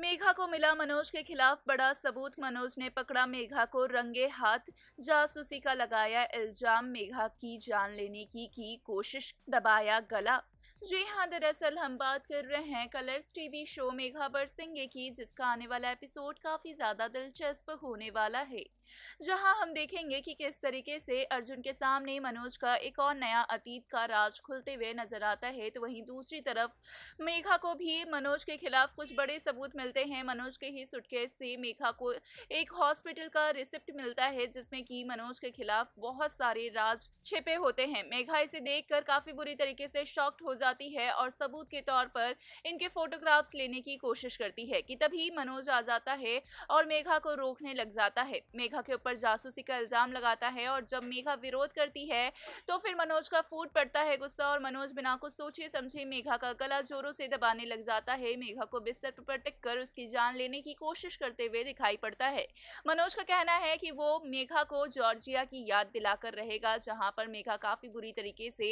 मेघा को मिला मनोज के खिलाफ बड़ा सबूत मनोज ने पकड़ा मेघा को रंगे हाथ जासूसी का लगाया इल्जाम मेघा की जान लेने की की कोशिश दबाया गला जी हाँ दरअसल हम बात कर रहे हैं Colors TV show Megha Barsenge की जिसका आने वाला एपिसोड काफ़ी ज़्यादा दिलचस्प होने वाला है जहां हम देखेंगे कि किस तरीके से अर्जुन के सामने मनोज का एक और नया अतीत का राज खुलते हुए नजर आता है तो वहीं दूसरी तरफ मेघा को भी मनोज के खिलाफ कुछ बड़े सबूत मिलते हैं मनोज के ही सुटके से मेघा को एक हॉस्पिटल का रिसिप्ट मिलता है जिसमें कि मनोज के खिलाफ बहुत सारे राज छिपे होते हैं मेघा इसे देख काफ़ी बुरी तरीके से शॉक्ट हो जा जाती है और सबूत के तौर पर इनके फोटोग्राफ्स लेने की कोशिश करती है कि तभी मनोज आ जाता है और मेघा को रोकने लग जाता है मेघा के ऊपर जासूसी का इल्ज़ाम लगाता है और जब मेघा विरोध करती है तो फिर मनोज का फूट पड़ता है गुस्सा और मनोज बिना कुछ सोचे समझे मेघा का गला जोरों से दबाने लग जाता है मेघा को बिस्तर पर टिक कर उसकी जान लेने की कोशिश करते हुए दिखाई पड़ता है मनोज का कहना है कि वो मेघा को जॉर्जिया की याद दिलाकर रहेगा जहां पर मेघा काफ़ी बुरी तरीके से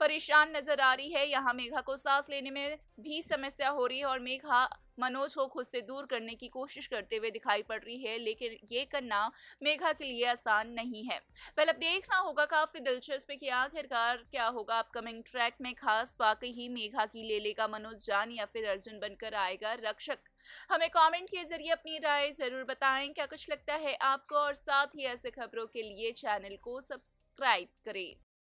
परेशान नजर आ रही है यहाँ मेघा को सांस लेने में भी समस्या हो रही है और मेघा मनोज को खुद से दूर करने की कोशिश करते हुए दिखाई पड़ रही है लेकिन ये करना मेघा के लिए आसान नहीं है पहले अब देखना होगा काफ़ी दिलचस्प है कि आखिरकार क्या होगा अपकमिंग ट्रैक में खास वाकई ही मेघा की ले लेगा मनोज जान या फिर अर्जुन बनकर आएगा रक्षक हमें कमेंट के जरिए अपनी राय ज़रूर बताएं क्या कुछ लगता है आपको और साथ ही ऐसे खबरों के लिए चैनल को सब्सक्राइब करें